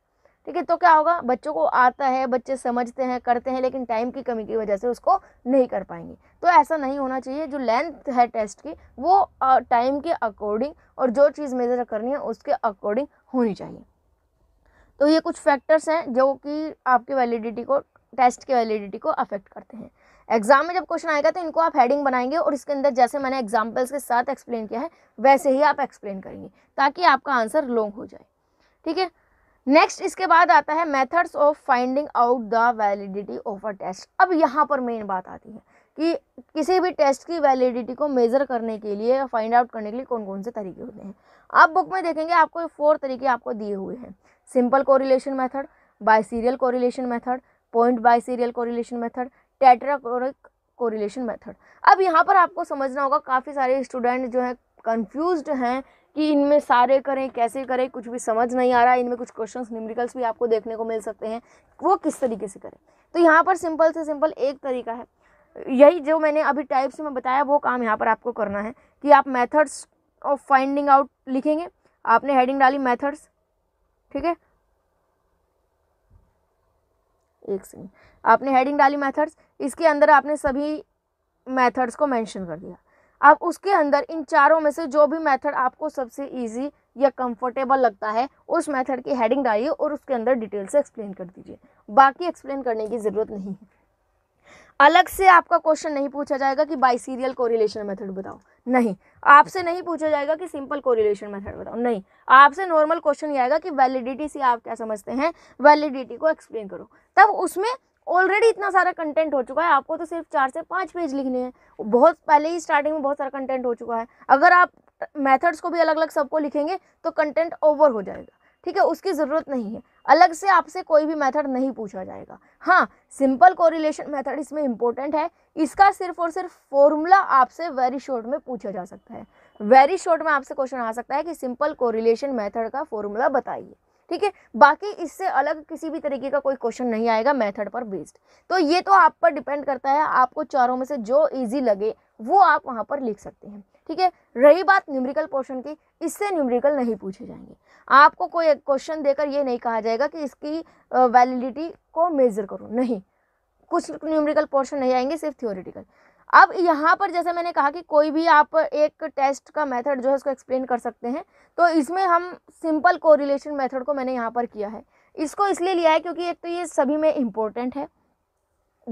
ठीक है तो क्या होगा बच्चों को आता है बच्चे समझते हैं करते हैं लेकिन टाइम की कमी की वजह से उसको नहीं कर पाएंगे तो ऐसा नहीं होना चाहिए जो लेंथ है टेस्ट की वो टाइम के अकॉर्डिंग और जो चीज़ मेजर करनी है उसके अकॉर्डिंग होनी चाहिए तो ये कुछ फैक्टर्स हैं जो कि आपकी वैलिडिटी को टेस्ट के वैलिडिटी को अफेक्ट करते हैं एग्जाम में जब क्वेश्चन आएगा तो इनको आप हेडिंग बनाएंगे और इसके अंदर जैसे मैंने एग्जाम्पल्स के साथ एक्सप्लेन किया है वैसे ही आप एक्सप्लेन करेंगे ताकि आपका आंसर लॉन्ग हो जाए ठीक है नेक्स्ट इसके बाद आता है methods of finding out the validity of a test अब यहाँ पर मेन बात आती है कि किसी भी टेस्ट की वैलिडिटी को मेज़र करने के लिए या फाइंड आउट करने के लिए कौन कौन से तरीके होते हैं आप बुक में देखेंगे आपको फोर तरीके आपको दिए हुए हैं simple correlation method biserial correlation method point biserial correlation method tetrachoric correlation method अब यहाँ पर आपको समझना होगा काफ़ी सारे स्टूडेंट जो हैं कन्फ्यूज़ हैं कि इनमें सारे करें कैसे करें कुछ भी समझ नहीं आ रहा इनमें कुछ क्वेश्चंस न्यूमरिकल्स भी आपको देखने को मिल सकते हैं वो किस तरीके से करें तो यहाँ पर सिंपल से सिंपल एक तरीका है यही जो मैंने अभी टाइप्स में बताया वो काम यहाँ पर आपको करना है कि आप मेथड्स ऑफ फाइंडिंग आउट लिखेंगे आपने हेडिंग डाली मेथड्स ठीक है एक सेकेंड आपने हेडिंग डाली मेथड्स इसके अंदर आपने सभी मेथड्स को मेंशन कर दिया अब उसके अंदर इन चारों में से जो भी मेथड आपको सबसे इजी या कंफर्टेबल लगता है उस मेथड की हेडिंग डालिए और उसके अंदर डिटेल से एक्सप्लेन कर दीजिए बाकी एक्सप्लेन करने की ज़रूरत नहीं है अलग से आपका क्वेश्चन नहीं पूछा जाएगा कि बाई सीरियल कोरिलेशन मेथड बताओ नहीं आपसे नहीं पूछा जाएगा कि सिंपल कोरिलेशन मेथड बताओ नहीं आपसे नॉर्मल क्वेश्चन ये आएगा कि वैलिडिटी से आप क्या समझते हैं वैलिडिटी को एक्सप्लेन करो तब उसमें ऑलरेडी इतना सारा कंटेंट हो चुका है आपको तो सिर्फ चार से पाँच पेज लिखने हैं बहुत पहले ही स्टार्टिंग में बहुत सारा कंटेंट हो चुका है अगर आप मेथड्स को भी अलग अलग सबको लिखेंगे तो कंटेंट ओवर हो जाएगा ठीक है उसकी ज़रूरत नहीं है अलग से आपसे कोई भी मेथड नहीं पूछा जाएगा हाँ सिंपल कोरिलेशन मेथड इसमें इंपॉर्टेंट है इसका सिर्फ और सिर्फ फॉर्मूला आपसे वेरी शॉर्ट में पूछा जा सकता है वेरी शॉर्ट में आपसे क्वेश्चन आ सकता है कि सिंपल कोरिलेशन मेथड का फॉर्मूला बताइए ठीक है बाकी इससे अलग किसी भी तरीके का कोई क्वेश्चन नहीं आएगा मेथड पर बेस्ड तो ये तो आप पर डिपेंड करता है आपको चारों में से जो इजी लगे वो आप वहाँ पर लिख सकते हैं ठीक है रही बात न्यूमरिकल पोर्शन की इससे न्यूमरिकल नहीं पूछे जाएंगे आपको कोई क्वेश्चन देकर ये नहीं कहा जाएगा कि इसकी वैलिडिटी को मेज़र करो नहीं कुछ न्यूमरिकल पोर्शन नहीं आएंगे सिर्फ थियोरिटिकल अब यहाँ पर जैसे मैंने कहा कि कोई भी आप एक टेस्ट का मेथड जो है उसको एक्सप्लेन कर सकते हैं तो इसमें हम सिंपल कोरिलेशन मेथड को मैंने यहाँ पर किया है इसको इसलिए लिया है क्योंकि एक तो ये सभी में इम्पोर्टेंट है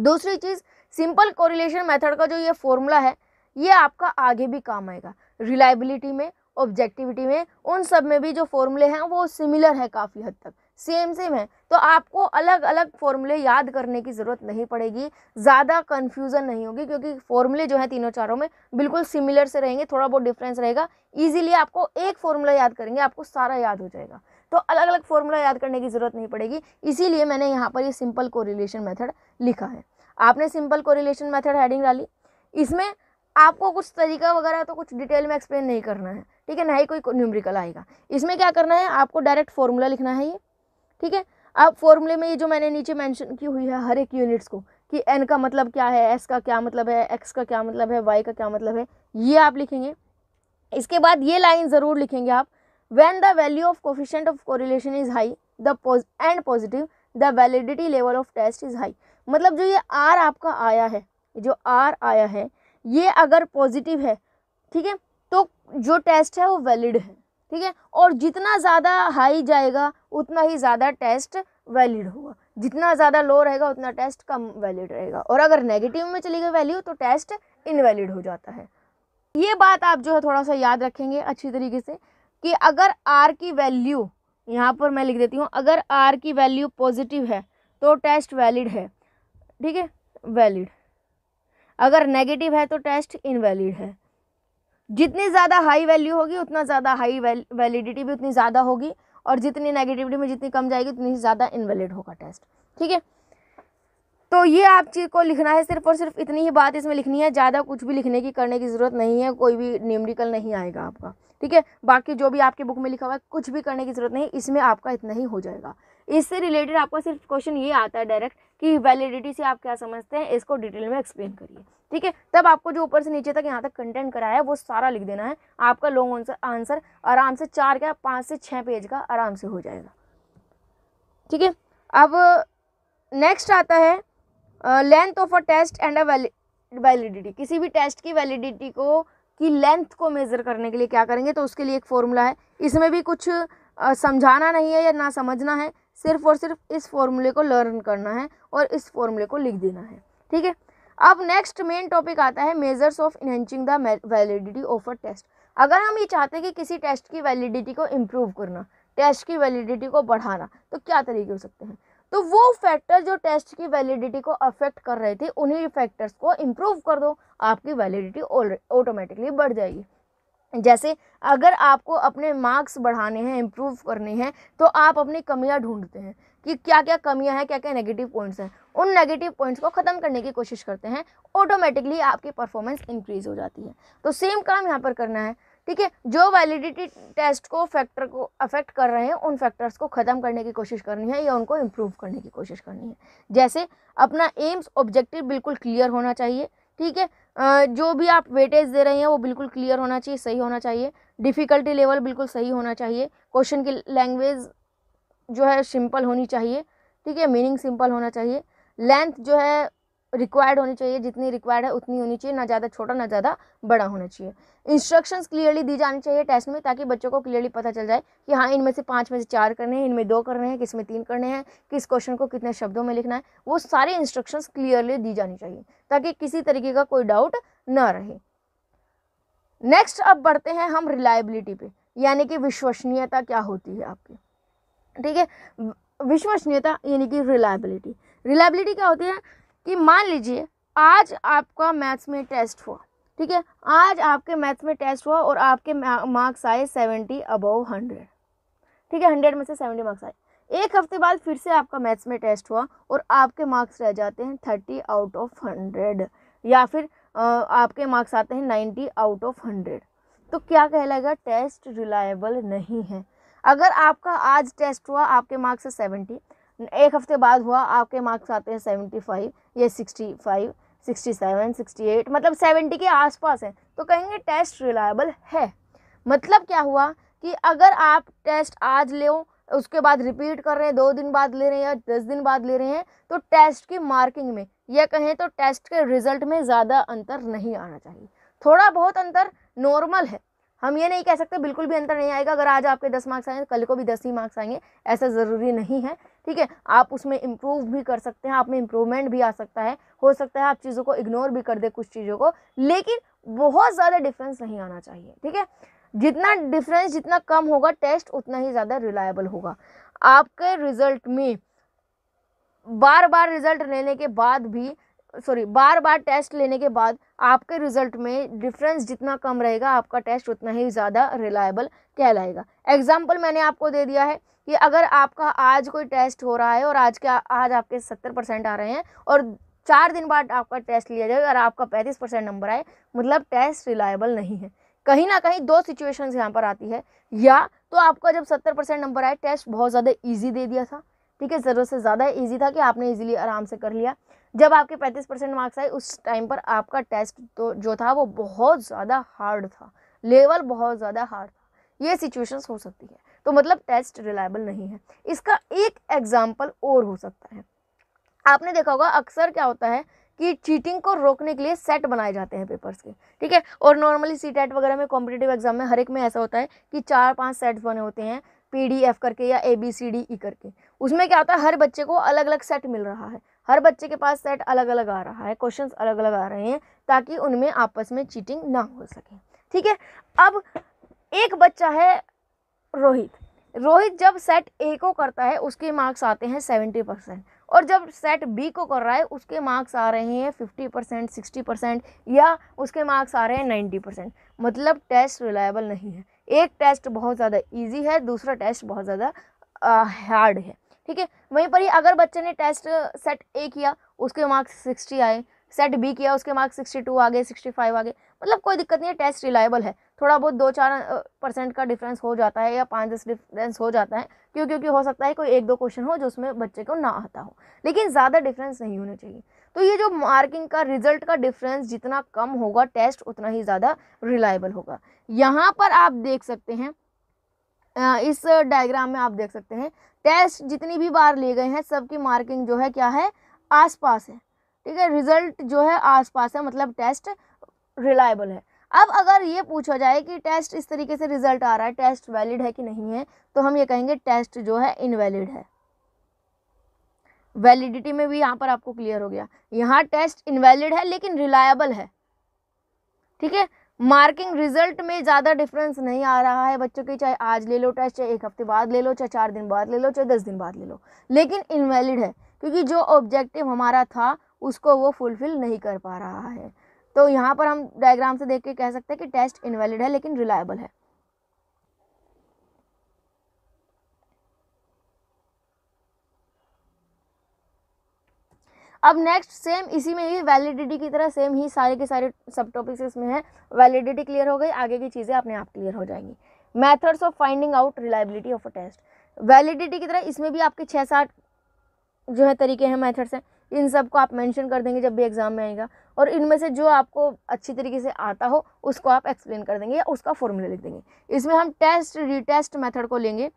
दूसरी चीज़ सिंपल कोरिलेशन मेथड का जो ये फॉर्मूला है ये आपका आगे भी काम आएगा रिलायबिलिटी में ऑब्जेक्टिविटी में उन सब में भी जो फॉर्मूले हैं वो सिमिलर है काफ़ी हद तक सेम सेम है तो आपको अलग अलग फॉर्मूले याद करने की ज़रूरत नहीं पड़ेगी ज़्यादा कन्फ्यूज़न नहीं होगी क्योंकि फॉर्मूले जो हैं तीनों चारों में बिल्कुल सिमिलर से रहेंगे थोड़ा बहुत डिफरेंस रहेगा ईजिली आपको एक फॉर्मूला याद करेंगे आपको सारा याद हो जाएगा तो अलग अलग फॉर्मूला याद करने की ज़रूरत नहीं पड़ेगी इसीलिए मैंने यहाँ पर ये सिंपल कोरिलेशन मेथड लिखा है आपने सिंपल कोरिलेशन मेथड हेडिंग डाली इसमें आपको कुछ तरीका वगैरह तो कुछ डिटेल में एक्सप्लेन नहीं करना है ठीक है ना ही कोई न्यूमरिकल आएगा इसमें क्या करना है आपको डायरेक्ट फॉर्मूला लिखना है ये ठीक है अब फॉर्मूले में ये जो मैंने नीचे मेंशन की हुई है हर एक यूनिट्स को कि एन का मतलब क्या है एस का क्या मतलब है एक्स का क्या मतलब है वाई का क्या मतलब है ये आप लिखेंगे इसके बाद ये लाइन ज़रूर लिखेंगे आप when the value of coefficient of correlation is high the and positive the validity level of test is high मतलब जो ये आर आपका आया है जो आर आया है ये अगर पॉजिटिव है ठीक है तो जो टेस्ट है वो वैलिड है ठीक है और जितना ज़्यादा हाई जाएगा उतना ही ज़्यादा टेस्ट वैलिड होगा जितना ज़्यादा लो रहेगा उतना टेस्ट कम वैलिड रहेगा और अगर नेगेटिव में चली गई वैल्यू तो टेस्ट इनवैलिड हो जाता है ये बात आप जो है थोड़ा सा याद रखेंगे अच्छी तरीके से कि अगर आर की वैल्यू यहाँ पर मैं लिख देती हूँ अगर आर की वैल्यू पॉजिटिव है तो टेस्ट वैलिड है ठीक है वैलिड अगर नेगेटिव है तो टेस्ट इनवैलिड है जितनी ज़्यादा हाई वैल्यू होगी उतना ज़्यादा हाई वैलिडिटी भी उतनी ज़्यादा होगी और जितनी नेगेटिविटी में जितनी कम जाएगी उतनी ज़्यादा इनवैलिड होगा टेस्ट ठीक है तो ये आप चीज़ को लिखना है सिर्फ और सिर्फ इतनी ही बात इसमें लिखनी है ज़्यादा कुछ भी लिखने की करने की ज़रूरत नहीं है कोई भी न्यूमरिकल नहीं आएगा आपका ठीक है बाकी जो भी आपके बुक में लिखा हुआ है कुछ भी करने की ज़रूरत नहीं इसमें आपका इतना ही हो जाएगा इससे रिलेटेड आपका सिर्फ क्वेश्चन ये आता है डायरेक्ट कि वैलिडिटी से आप क्या समझते हैं इसको डिटेल में एक्सप्लेन करिए ठीक है तब आपको जो ऊपर से नीचे तक यहाँ तक कंटेंट कराया है वो सारा लिख देना है आपका लॉन्ग आंसर आंसर आराम से चार या पाँच से छः पेज का आराम से हो जाएगा ठीक है अब नेक्स्ट आता है length of a test and a validity किसी भी टेस्ट की वैलिडिटी को कि लेंथ को मेज़र करने के लिए क्या करेंगे तो उसके लिए एक फॉर्मूला है इसमें भी कुछ समझाना नहीं है या ना समझना है सिर्फ और सिर्फ इस फॉर्मूले को लर्न करना है और इस फॉर्मूले को लिख देना है ठीक है अब नेक्स्ट मेन टॉपिक आता है measures of enhancing the validity of a test अगर हम ये चाहते हैं कि किसी टेस्ट की वैलिडिटी को इम्प्रूव करना टेस्ट की वैलिडिटी को बढ़ाना तो क्या तरीके हो सकते हैं तो वो फैक्टर जो टेस्ट की वैलिडिटी को अफेक्ट कर रहे थे उन्हीं फैक्टर्स को इम्प्रूव कर दो आपकी वैलिडिटी ऑटोमेटिकली बढ़ जाएगी जैसे अगर आपको अपने मार्क्स बढ़ाने हैं इम्प्रूव करने हैं तो आप अपनी कमियां ढूंढते हैं कि क्या क्या कमियां हैं क्या क्या नेगेटिव पॉइंट्स हैं उन नेगेटिव पॉइंट्स को ख़त्म करने की कोशिश करते हैं ऑटोमेटिकली आपकी परफॉर्मेंस इंक्रीज़ हो जाती है तो सेम काम यहाँ पर करना है ठीक है जो वैलिडिटी टेस्ट को फैक्टर को अफेक्ट कर रहे हैं उन फैक्टर्स को ख़त्म करने की कोशिश करनी है या उनको इम्प्रूव करने की कोशिश करनी है जैसे अपना एम्स ऑब्जेक्टिव बिल्कुल क्लियर होना चाहिए ठीक है जो भी आप वेटेज दे रहे हैं वो बिल्कुल क्लियर होना चाहिए सही होना चाहिए डिफ़िकल्टी लेवल बिल्कुल सही होना चाहिए क्वेश्चन की लैंग्वेज जो है सिंपल होनी चाहिए ठीक है मीनिंग सिंपल होना चाहिए लेंथ जो है रिक्वायर्ड होनी चाहिए जितनी रिक्वायर्ड है उतनी होनी चाहिए ना ज़्यादा छोटा ना ज़्यादा बड़ा होना चाहिए इंस्ट्रक्शंस क्लियरली दी जानी चाहिए टेस्ट में ताकि बच्चों को क्लियरली पता चल जाए कि हाँ इनमें से पाँच में से चार करने हैं इनमें दो करने हैं किस में तीन करने हैं किस क्वेश्चन को कितने शब्दों में लिखना है वो सारे इंस्ट्रक्शंस क्लियरली दी जानी चाहिए ताकि किसी तरीके का कोई डाउट ना रहे नेक्स्ट अब बढ़ते हैं हम रिलायबिलिटी पे यानी कि विश्वसनीयता क्या होती है आपकी ठीक है विश्वसनीयता यानी कि रिलायबिलिटी रिलायबिलिटी क्या होती है कि मान लीजिए आज आपका मैथ्स में टेस्ट हुआ ठीक है आज आपके मैथ्स में टेस्ट हुआ और आपके मार्क्स आए सेवेंटी अबव हंड्रेड ठीक है हंड्रेड में से सेवेंटी मार्क्स आए एक हफ्ते बाद फिर से आपका मैथ्स में टेस्ट हुआ और आपके मार्क्स रह जाते हैं थर्टी आउट ऑफ हंड्रेड या फिर आपके मार्क्स आते हैं नाइन्टी आउट ऑफ हंड्रेड तो क्या कहलाएगा टेस्ट रिलायबल नहीं है अगर आपका आज टेस्ट हुआ आपके मार्क्स है सेवेंटी एक हफ्ते बाद हुआ आपके मार्क्स आते हैं सेवेंटी फाइव या sixty five sixty seven sixty eight मतलब सेवेंटी के आसपास है तो कहेंगे टेस्ट रिलायबल है मतलब क्या हुआ कि अगर आप टेस्ट आज ले उसके बाद रिपीट कर रहे हैं दो दिन बाद ले रहे हैं या दस दिन बाद ले रहे हैं तो टेस्ट की मार्किंग में या कहें तो टेस्ट के रिजल्ट में ज़्यादा अंतर नहीं आना चाहिए थोड़ा बहुत अंतर नॉर्मल है हम ये नहीं कह सकते बिल्कुल भी अंतर नहीं आएगा अगर आज आपके दस मार्क्स आएंगे कल को भी दस ही मार्क्स आएंगे ऐसा ज़रूरी नहीं है ठीक है आप उसमें इम्प्रूव भी कर सकते हैं आप में इम्प्रूवमेंट भी आ सकता है हो सकता है आप चीज़ों को इग्नोर भी कर दे कुछ चीज़ों को लेकिन बहुत ज़्यादा डिफरेंस नहीं आना चाहिए ठीक है जितना डिफरेंस जितना कम होगा टेस्ट उतना ही ज़्यादा रिलायबल होगा आपके रिजल्ट में बार बार रिजल्ट लेने के बाद भी सॉरी बार बार टेस्ट लेने के बाद आपके रिजल्ट में डिफरेंस जितना कम रहेगा आपका टेस्ट उतना ही ज़्यादा रिलायबल कहलाएगा एग्जाम्पल मैंने आपको दे दिया है कि अगर आपका आज कोई टेस्ट हो रहा है और आज के आज आपके सत्तर परसेंट आ रहे हैं और चार दिन बाद आपका टेस्ट लिया जाए अगर आपका पैंतीस परसेंट नंबर आए मतलब टेस्ट रिलायबल नहीं है कहीं ना कहीं दो सिचुएशन यहाँ पर आती है या तो आपका जब सत्तर परसेंट नंबर आए टेस्ट बहुत ज़्यादा ईजी दे दिया था ठीक है ज़रूरत से ज़्यादा ईजी था कि आपने ईजिली आराम से कर लिया जब आपके पैंतीस परसेंट मार्क्स आए उस टाइम पर आपका टेस्ट तो जो था वो बहुत ज़्यादा हार्ड था लेवल बहुत ज़्यादा हार्ड था ये सिचुएशंस हो सकती है तो मतलब टेस्ट रिलायबल नहीं है इसका एक एग्जाम्पल और हो सकता है आपने देखा होगा अक्सर क्या होता है कि चीटिंग को रोकने के लिए सेट बनाए जाते हैं पेपर्स के ठीक है और नॉर्मली सी टेट वगैरह में कॉम्पिटेटिव एग्जाम में हर एक में ऐसा होता है कि चार पांच सेट्स बने होते हैं पी डी एफ करके या A B C D E करके उसमें क्या होता है हर बच्चे को अलग अलग सेट मिल रहा है हर बच्चे के पास सेट अलग अलग आ रहा है क्वेश्चन अलग अलग आ रहे हैं ताकि उनमें आपस में चीटिंग ना हो सके ठीक है अब एक बच्चा है रोहित रोहित जब सेट ए को करता है उसके मार्क्स आते हैं सेवेंटी परसेंट और जब सेट बी को कर रहा है उसके मार्क्स आ रहे हैं फिफ्टी परसेंट सिक्सटी परसेंट या उसके मार्क्स आ रहे हैं नाइन्टी परसेंट मतलब टेस्ट रिलायबल नहीं है एक टेस्ट बहुत ज़्यादा ईजी है दूसरा टेस्ट बहुत ज़्यादा हार्ड है ठीक है वहीं पर ही अगर बच्चे ने टेस्ट सेट ए किया उसके मार्क्स सिक्सटी आए सेट बी किया उसके मार्क्स सिक्सटी टू आ गए सिक्सटी फाइव आ गए मतलब कोई दिक्कत नहीं है टेस्ट रिलायबल है थोड़ा बहुत दो चार परसेंट का डिफरेंस हो जाता है या पाँच दस डिफरेंस हो जाता है क्यों क्योंकि हो सकता है कोई एक दो क्वेश्चन हो जो उसमें बच्चे को ना आता हो लेकिन ज़्यादा डिफरेंस नहीं होना चाहिए तो ये जो मार्किंग का रिजल्ट का डिफरेंस जितना कम होगा टेस्ट उतना ही ज़्यादा रिलायबल होगा यहाँ पर आप देख सकते हैं इस डायग्राम में आप देख सकते हैं टेस्ट जितनी भी बार लिए गए हैं सबकी मार्किंग जो है क्या है आसपास है ठीक है रिजल्ट जो है आसपास है मतलब टेस्ट रिलायबल है अब अगर ये पूछा जाए कि टेस्ट इस तरीके से रिजल्ट आ रहा है टेस्ट वैलिड है कि नहीं है तो हम ये कहेंगे टेस्ट जो है इनवैलिड है वैलिडिटी में भी यहाँ पर आपको क्लियर हो गया यहाँ टेस्ट इनवैलिड है लेकिन रिलायबल है ठीक है मार्किंग रिजल्ट में ज़्यादा डिफरेंस नहीं आ रहा है बच्चों के चाहे आज ले लो टेस्ट चाहे एक हफ्ते बाद ले लो चाहे चार दिन बाद ले लो चाहे दस दिन बाद ले लो लेकिन इनवैलिड है क्योंकि जो ऑब्जेक्टिव हमारा था उसको वो फुलफिल नहीं कर पा रहा है तो यहाँ पर हम डायग्राम से देख के कह सकते हैं कि टेस्ट इनवैलिड है लेकिन रिलायबल है अब नेक्स्ट सेम इसी में ही वैलिडिटी की तरह सेम ही सारे के सारे सब टॉपिक्स इसमें हैं वैलिडिटी क्लियर हो गई आगे की चीज़ें अपने आप क्लियर हो जाएंगी methods of finding out reliability of a test validity की तरह इसमें भी आपके छः सात जो है तरीके हैं मेथड्स हैं इन सब को आप मेंशन कर देंगे जब भी एग्ज़ाम में आएगा और इनमें से जो आपको अच्छी तरीके से आता हो उसको आप एक्सप्लेन कर देंगे या उसका फॉर्मूला लिख देंगे इसमें हम टेस्ट रीटेस्ट मेथड को लेंगे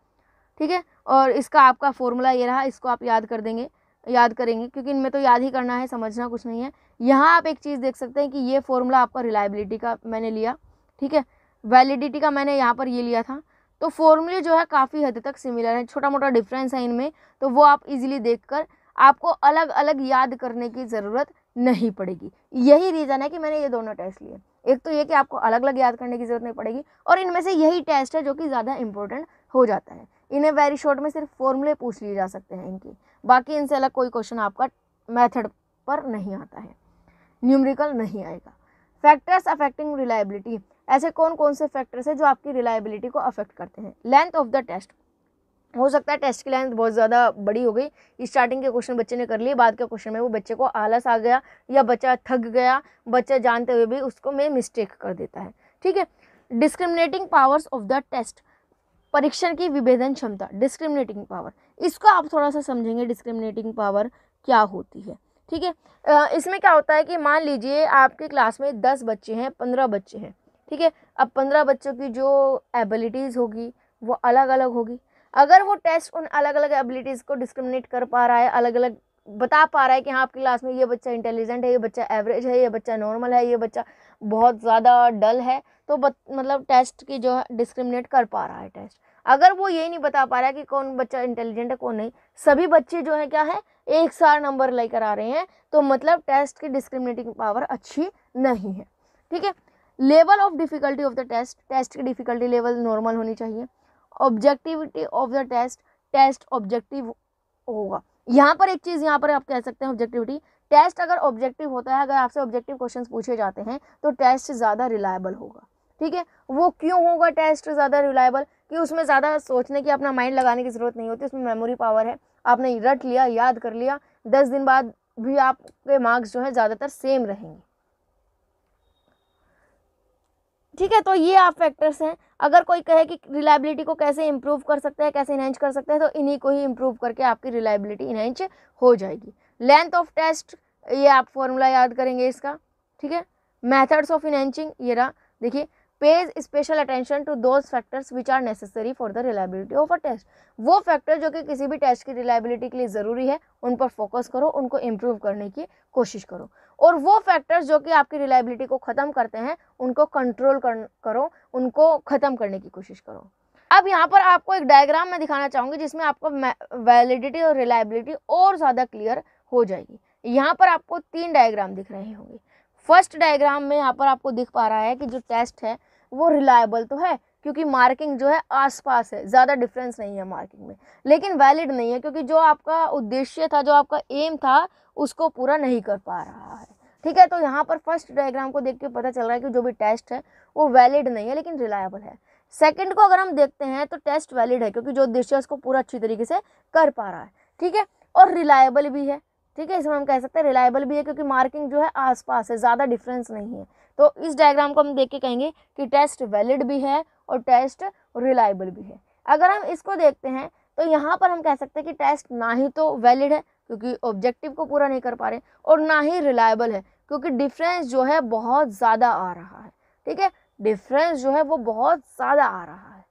ठीक है और इसका आपका फॉर्मूला ये रहा इसको आप याद कर देंगे याद करेंगे क्योंकि इनमें तो याद ही करना है समझना कुछ नहीं है यहाँ आप एक चीज़ देख सकते हैं कि ये फॉर्मूला आपका रिलायबिलिटी का मैंने लिया ठीक है वैलिडिटी का मैंने यहाँ पर ये लिया था तो फॉर्मूले जो है काफ़ी हद तक सिमिलर है छोटा मोटा डिफरेंस है इनमें तो वो आप इजीली देखकर आपको अलग अलग याद करने की ज़रूरत नहीं पड़ेगी यही रीज़न है कि मैंने ये दोनों टेस्ट लिए एक तो ये कि आपको अलग अलग याद करने की ज़रूरत नहीं पड़ेगी और इनमें से यही टेस्ट है जो कि ज़्यादा इंपॉर्टेंट हो जाता है इन्हें वेरी शॉर्ट में सिर्फ फॉर्मूले पूछ लिए जा सकते हैं इनकी बाकी इनसे अलग कोई क्वेश्चन आपका मैथड पर नहीं आता है न्यूमरिकल नहीं आएगा फैक्टर्स अफेक्टिंग रिलायबिलिटी ऐसे कौन कौन से फैक्टर्स हैं जो आपकी रिलायबिलिटी को अफेक्ट करते हैं लेंथ ऑफ द टेस्ट हो सकता है टेस्ट की लेंथ बहुत ज़्यादा बड़ी हो गई स्टार्टिंग के क्वेश्चन बच्चे ने कर लिए बाद के क्वेश्चन में वो बच्चे को आलस आ गया या बच्चा थक गया बच्चा जानते हुए भी उसको में मिस्टेक कर देता है ठीक है discriminating powers of the test परीक्षण की विभेदन क्षमता डिस्क्रिमिनेटिंग पावर इसको आप थोड़ा सा समझेंगे डिस्क्रिमिनेटिंग पावर क्या होती है ठीक है इसमें क्या होता है कि मान लीजिए आपके क्लास में दस बच्चे हैं पंद्रह बच्चे हैं ठीक है अब पंद्रह बच्चों की जो एबिलिटीज़ होगी वो अलग अलग होगी अगर वो टेस्ट उन अलग अलग एबिलिटीज़ को डिस्क्रिमिनेट कर पा रहा है अलग अलग बता पा रहा है कि हाँ आपकी क्लास में ये बच्चा इंटेलिजेंट है ये बच्चा एवरेज है ये बच्चा नॉर्मल है ये बच्चा बहुत ज़्यादा डल है तो बत, मतलब टेस्ट की जो है डिस्क्रिमिनेट कर पा रहा है टेस्ट अगर वो ये नहीं बता पा रहा है कि कौन बच्चा इंटेलिजेंट है कौन नहीं सभी बच्चे जो है क्या है एक सार नंबर लेकर आ रहे हैं तो मतलब टेस्ट की डिस्क्रिमिनेटिंग पावर अच्छी नहीं है ठीक है level of difficulty of the test test की डिफ़िकल्टी लेवल नॉर्मल होनी चाहिए objectivity of the test test objective होगा यहाँ पर एक चीज़ यहाँ पर आप कह सकते हैं ऑब्जेक्टिविटी टेस्ट अगर ऑब्जेक्टिव होता है अगर आपसे ऑब्जेक्टिव क्वेश्चन पूछे जाते हैं तो टेस्ट ज़्यादा रिलायबल होगा ठीक है वो क्यों होगा टेस्ट ज़्यादा रिलायबल कि उसमें ज़्यादा सोचने की अपना माइंड लगाने की ज़रूरत नहीं होती उसमें मेमोरी पावर है आपने रट लिया याद कर लिया दस दिन बाद भी आपके मार्क्स जो है ज़्यादातर सेम रहेंगे ठीक है तो ये आप फैक्टर्स हैं अगर कोई कहे कि रिलायबिलिटी को कैसे इंप्रूव कर सकते हैं कैसे इनहेंच कर सकते हैं तो इन्हीं को ही इंप्रूव करके आपकी रिलायबिलिटी इनहेंच हो जाएगी लेंथ ऑफ टेस्ट ये आप फॉर्मूला याद करेंगे इसका ठीक है मैथड्स ऑफ इनहेंचिंग ये रहा देखिए page special attention to those factors which are necessary for the reliability of a test वो फैक्टर जो कि किसी भी टेस्ट की रिलायबिलिटी के लिए ज़रूरी है उन पर फोकस करो उनको इम्प्रूव करने की कोशिश करो और वो फैक्टर्स जो कि आपकी रिलायबिलिटी को ख़त्म करते हैं उनको कंट्रोल कर, करो उनको ख़त्म करने की कोशिश करो अब यहाँ पर आपको एक डायग्राम में दिखाना चाहूँगी जिसमें आपको वैलिडिटी और रिलायबिलिटी और ज़्यादा क्लियर हो जाएगी यहाँ पर आपको तीन डायग्राम दिख रहे होंगे फर्स्ट डायग्राम में यहाँ पर आपको दिख पा रहा है कि जो टेस्ट है वो रिलायबल तो है क्योंकि मार्किंग जो है आसपास है ज़्यादा डिफरेंस नहीं है मार्किंग में लेकिन वैलिड नहीं है क्योंकि जो आपका उद्देश्य था जो आपका एम था उसको पूरा नहीं कर पा रहा है ठीक है तो यहाँ पर फर्स्ट डायग्राम को देख के पता चल रहा है कि जो भी टेस्ट है वो वैलिड नहीं है लेकिन रिलायबल है सेकंड को अगर हम देखते हैं तो टेस्ट वैलिड है क्योंकि जो दृश्य उसको पूरा अच्छी तरीके से कर पा रहा है ठीक है और रिलायबल भी है ठीक है इसमें हम कह सकते हैं रिलायबल भी है क्योंकि मार्किंग जो है आसपास है ज़्यादा डिफरेंस नहीं है तो इस डायग्राम को हम देख के कहेंगे कि टेस्ट वैलिड भी है और टेस्ट रिलायबल भी है अगर हम इसको देखते हैं तो यहाँ पर हम कह सकते हैं कि टेस्ट ना ही तो वैलिड है क्योंकि ऑब्जेक्टिव को पूरा नहीं कर पा रहे और ना ही रिलायबल है क्योंकि डिफरेंस जो है बहुत ज़्यादा आ रहा है ठीक है डिफरेंस जो है वो बहुत ज़्यादा आ रहा है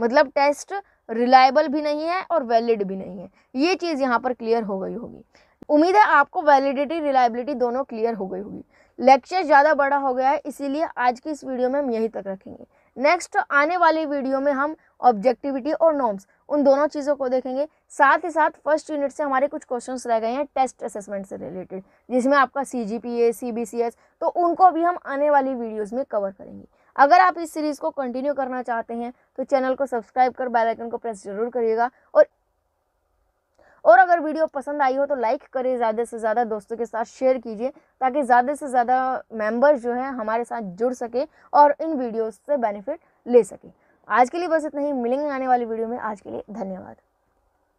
मतलब टेस्ट रिलायबल भी नहीं है और वैलिड भी नहीं है ये चीज़ यहाँ पर क्लियर हो गई होगी उम्मीद है आपको वैलिडिटी रिलायबिलिटी दोनों क्लियर हो गई होगी लेक्चर ज़्यादा बड़ा हो गया है इसीलिए आज की इस वीडियो में हम यहीं तक रखेंगे नेक्स्ट आने वाली वीडियो में हम ऑब्जेक्टिविटी और नॉर्म्स उन दोनों चीज़ों को देखेंगे साथ ही साथ फर्स्ट यूनिट से हमारे कुछ क्वेश्चन रह गए हैं टेस्ट असेसमेंट से रिलेटेड जिसमें आपका C G P A C B C S तो उनको भी हम आने वाली वीडियोज़ में कवर करेंगे अगर आप इस सीरीज़ को कंटिन्यू करना चाहते हैं तो चैनल को सब्सक्राइब कर बेल आइकन को प्रेस जरूर करिएगा और और अगर वीडियो पसंद आई हो तो लाइक करें ज़्यादा से ज़्यादा दोस्तों के साथ शेयर कीजिए ताकि ज़्यादा से ज़्यादा मेंबर्स जो हैं हमारे साथ जुड़ सके और इन वीडियोस से बेनिफिट ले सकें आज के लिए बस इतना ही मिलेंगे आने वाली वीडियो में आज के लिए धन्यवाद